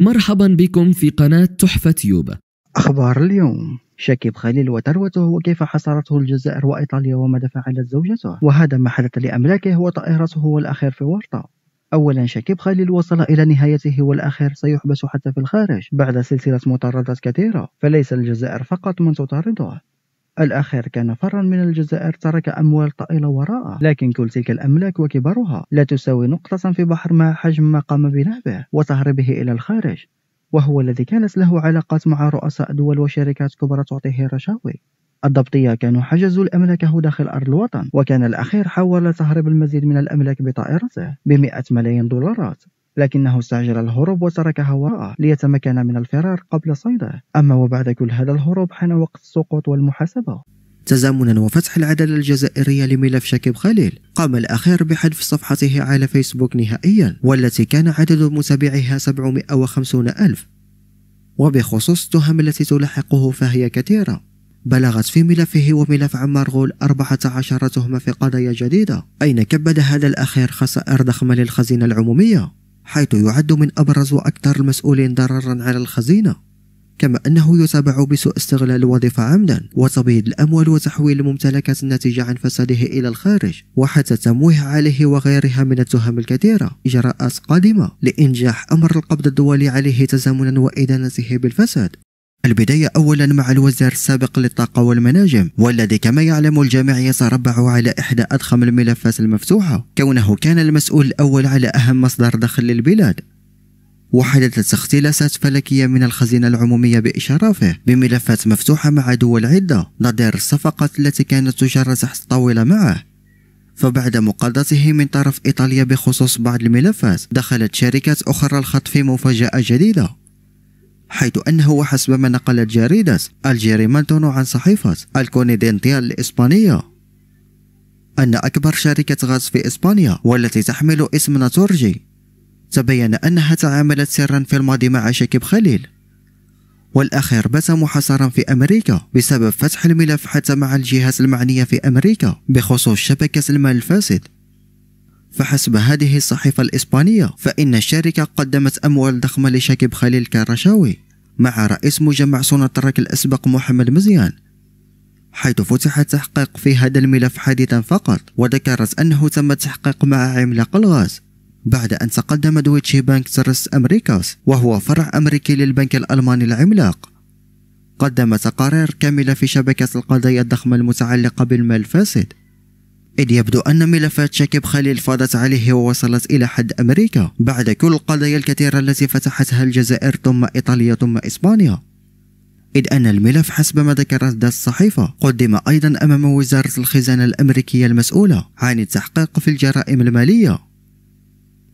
مرحبا بكم في قناة تحفة يوبا أخبار اليوم شكيب خليل وثروته وكيف حصرته الجزائر وإيطاليا وماذا فعلت زوجته وهذا ما حدث لأملاكه وطائرته والأخير في ورطة أولا شكيب خليل وصل إلى نهايته والآخر سيحبس حتى في الخارج بعد سلسلة مطاردات كثيرة فليس الجزائر فقط من تطارده الأخير كان فرا من الجزائر ترك أموال طائلة وراءه لكن كل تلك الأملاك وكبرها لا تساوي نقطة في بحر ما حجم ما قام بنهبه وتهربه إلى الخارج وهو الذي كانت له علاقات مع رؤساء دول وشركات كبرى تعطيه رشاوي الضبطية كانوا حجزوا أملاكه داخل أرض الوطن وكان الأخير حاول تهرب المزيد من الأملاك بطائرته بمئة ملايين دولارات لكنه استعجل الهروب وتركها وراءه ليتمكن من الفرار قبل صيده أما وبعد كل هذا الهروب حان وقت السقوط والمحاسبة تزامنا وفتح العدالة الجزائرية لملف شاكب خليل قام الأخير بحذف صفحته على فيسبوك نهائيا والتي كان عدد متابعيها 750 ألف وبخصوص التهم التي تلاحقه فهي كثيرة بلغت في ملفه وملف عمار غول 14 تهمة في قضايا جديدة أين كبد هذا الأخير خسائر ضخمة للخزينة العمومية حيث يعد من أبرز وأكثر المسؤولين ضررا على الخزينة كما أنه يتابع بسوء استغلال الوظيفة عمدا وتبييض الأموال وتحويل الممتلكات الناتجة عن فساده إلى الخارج وحتى التمويه عليه وغيرها من التهم الكثيرة إجراءات قادمة لإنجاح أمر القبض الدولي عليه تزامنا وإدانته بالفساد البداية أولا مع الوزير السابق للطاقة والمناجم والذي كما يعلم الجميع يتربع على إحدى أضخم الملفات المفتوحة كونه كان المسؤول الأول على أهم مصدر دخل للبلاد وحدثت اختلاسات فلكية من الخزينة العمومية بإشرافه بملفات مفتوحة مع دول عدة نظير الصفقات التي كانت تجرى تحت الطاولة معه فبعد مقاضته من طرف إيطاليا بخصوص بعض الملفات دخلت شركات أخرى الخط في مفاجأة جديدة حيث أنه وحسب ما نقلت جريدة مالتونو عن صحيفة الكونيدينتيال الإسبانية أن أكبر شركة غاز في إسبانيا والتي تحمل اسم ناتورجي تبين أنها تعاملت سرا في الماضي مع شكيب خليل والأخير بات محاصرا في أمريكا بسبب فتح الملف حتى مع الجهات المعنية في أمريكا بخصوص شبكة المال الفاسد فحسب هذه الصحيفة الإسبانية فإن الشركة قدمت أموال ضخمة لشاكب خليل كرشاوي مع رئيس مجمع صنع الترك الأسبق محمد مزيان حيث فتح التحقيق في هذا الملف حديثا فقط وذكرت أنه تم التحقيق مع عملاق الغاز بعد أن تقدم دويتشي بانك ترس أمريكاس وهو فرع أمريكي للبنك الألماني العملاق قدم تقارير كاملة في شبكة القضايا الضخمة المتعلقة بالمال الفاسد إذ يبدو أن ملفات شاكب خليل فاضت عليه ووصلت إلى حد أمريكا بعد كل القضايا الكثيرة التي فتحتها الجزائر ثم إيطاليا ثم إسبانيا إذ أن الملف حسب ما ذكرت ذات الصحيفة قدم أيضا أمام وزارة الخزانة الأمريكية المسؤولة عن التحقيق في الجرائم المالية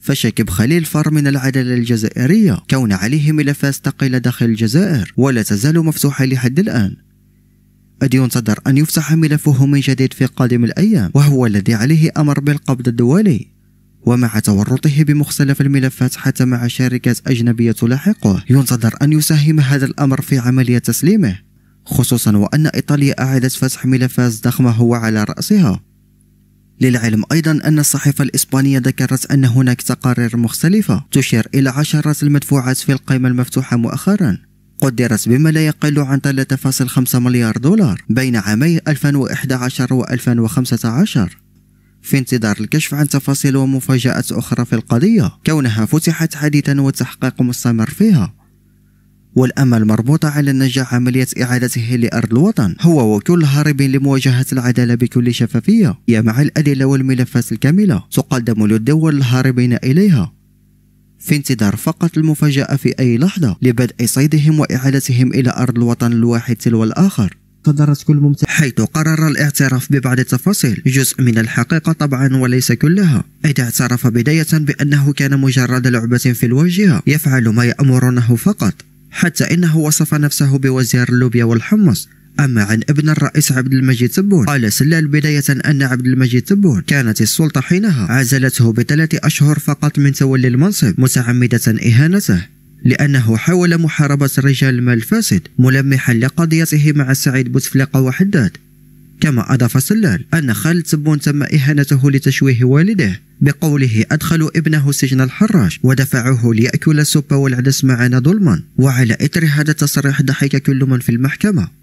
فشاكب خليل فر من العدالة الجزائرية كون عليه ملفات ثقيلة داخل الجزائر ولا تزال مفتوحة لحد الآن قد ينتظر أن يفتح ملفه من جديد في قادم الأيام وهو الذي عليه أمر بالقبض الدولي ومع تورطه بمختلف الملفات حتى مع شركات أجنبية تلاحقه ينتظر أن يساهم هذا الأمر في عملية تسليمه خصوصا وأن إيطاليا أعادت فتح ملفات ضخمة هو على رأسها للعلم أيضا أن الصحيفة الإسبانية ذكرت أن هناك تقارير مختلفة تشير إلى عشرات المدفوعات في القائمة المفتوحة مؤخرا قدرت بما لا يقل عن 3.5 مليار دولار بين عامي 2011 و 2015 في انتظار الكشف عن تفاصيل ومفاجآت أخرى في القضية كونها فتحت حديثا والتحقيق مستمر فيها والأمل مربوط على نجاح عملية إعادته لأرض الوطن هو وكل هارب لمواجهة العدالة بكل شفافية يا مع الأدلة والملفات الكاملة تقدم للدول الهاربين إليها في انتظار فقط المفاجأة في أي لحظة لبدء صيدهم وإعادتهم إلى أرض الوطن الواحد تلو الآخر قدرت كل ممت... حيث قرر الاعتراف ببعض التفاصيل جزء من الحقيقة طبعا وليس كلها إذ اعترف بداية بأنه كان مجرد لعبة في الواجهة يفعل ما يأمرونه فقط حتى إنه وصف نفسه بوزير اللوبيا والحمص أما عن ابن الرئيس عبد المجيد تبون قال سلال بداية أن عبد المجيد تبون كانت السلطة حينها عزلته بثلاث أشهر فقط من تولي المنصب متعمدة إهانته لأنه حاول محاربة رجال المال الفاسد ملمحا لقضيته مع سعيد بوتفليقة وحداد كما أضاف سلال أن خالد تبون تم إهانته لتشويه والده بقوله أدخلوا ابنه سجن الحراش ودفعوه ليأكل السوبة والعدس معنا ظلما وعلى إثر هذا التصريح ضحك كل من في المحكمة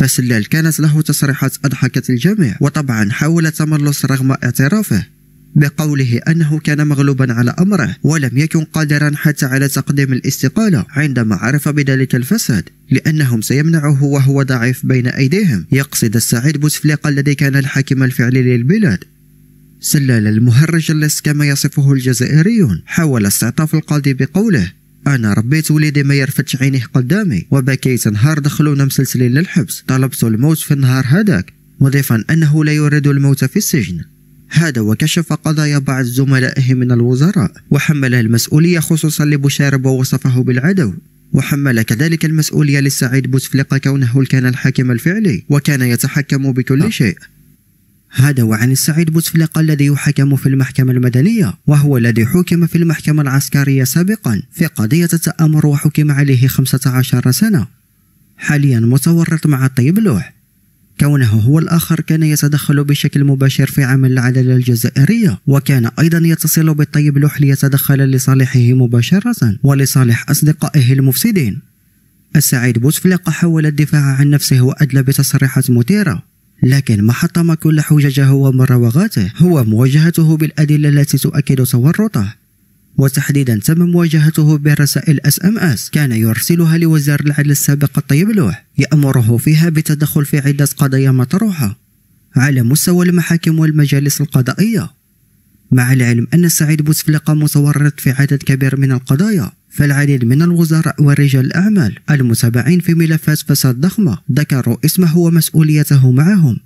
فسلال كانت له تصريحات أضحكت الجميع وطبعا حاول تملص رغم اعترافه بقوله أنه كان مغلوبا على أمره ولم يكن قادرا حتى على تقديم الاستقالة عندما عرف بذلك الفساد لأنهم سيمنعه وهو ضعيف بين أيديهم يقصد السعيد بوتفليقة الذي كان الحاكم الفعلي للبلاد سلال المهرج اللص كما يصفه الجزائريون حاول استعطاف القاضي بقوله أنا ربيت وليدي ما يرفدش عينيه قدامي وبكيت نهار دخلونا مسلسلين للحبس طلبت الموت في النهار هذاك مضيفا أنه لا يريد الموت في السجن هذا وكشف قضايا بعض زملائه من الوزراء وحمله المسؤولية خصوصا لبوشارب ووصفه بالعدو وحمل كذلك المسؤولية لسعيد بوتفليقة كونه كان الحاكم الفعلي وكان يتحكم بكل آه. شيء هذا وعن السعيد بوتفليقة الذي يحكم في المحكمة المدنية وهو الذي حكم في المحكمة العسكرية سابقا في قضية التآمر وحكم عليه 15 سنة حاليا متورط مع الطيب لوح كونه هو الآخر كان يتدخل بشكل مباشر في عمل العدالة الجزائرية وكان أيضا يتصل بالطيب لوح ليتدخل لصالحه مباشرة ولصالح أصدقائه المفسدين السعيد بوتفليقة حاول الدفاع عن نفسه وأدلى بتصريحات مثيرة لكن ما حطم كل حججه ومراوغاته هو مواجهته بالأدلة التي تؤكد تورطه وتحديدا تم مواجهته برسائل اس ام اس كان يرسلها لوزير العدل السابق الطيب لوح يأمره فيها بالتدخل في عدة قضايا مطروحة على مستوى المحاكم والمجالس القضائية مع العلم أن سعيد بوسفلقة متورط في عدد كبير من القضايا فالعديد من الوزراء ورجال الأعمال المتابعين في ملفات فساد ضخمة ذكروا اسمه ومسؤوليته معهم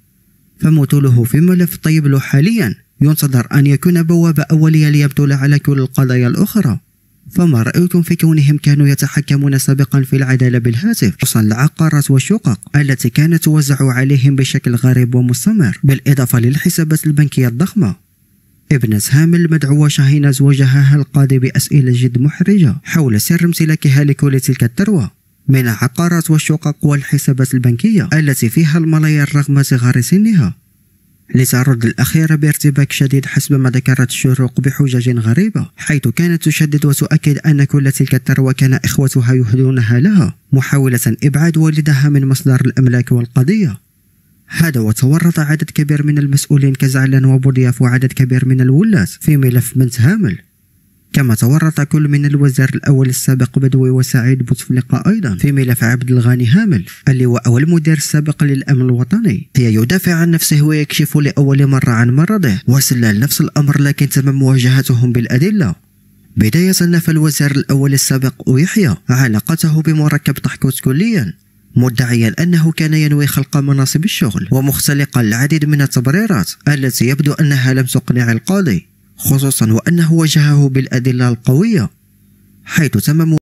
فمثله في ملف طيب له حاليا ينتظر أن يكون بوابة أولية ليبتل على كل القضايا الأخرى فما رأيكم في كونهم كانوا يتحكمون سابقا في العدالة بالهاتف خصوصا العقارات والشقق التي كانت توزع عليهم بشكل غريب ومستمر بالإضافة للحسابات البنكية الضخمة ابن سهام المدعوة شاهين وجهها القاضي بأسئلة جد محرجة حول سر امتلاكها لكل تلك الثروة من العقارات والشقق والحسابات البنكية التي فيها الملايير رغم صغار سنها لترد الأخيرة بارتباك شديد حسب ما ذكرت الشروق بحجج غريبة حيث كانت تشدد وتؤكد أن كل تلك الثروة كان إخوتها يهدونها لها محاولة إبعاد والدها من مصدر الأملاك والقضية هذا وتورط عدد كبير من المسؤولين كزعلان وبوضياف وعدد كبير من الولاة في ملف بنت هامل كما تورط كل من الوزير الأول السابق بدوي وسعيد بوتفليقة أيضا في ملف عبد الغني هامل اللي هو أول مدير سابق للأمن الوطني هي يدافع عن نفسه ويكشف لأول مرة عن مرضه وسلال نفس الأمر لكن تم مواجهتهم بالأدلة بداية نفى الوزير الأول السابق ويحيى علاقته بمركب تحكوت كليا مدعيا أنه كان ينوي خلق مناصب الشغل ومختلقا العديد من التبريرات التي يبدو أنها لم تقنع القاضي خصوصا وأنه وجهه بالأدلة القوية حيث تم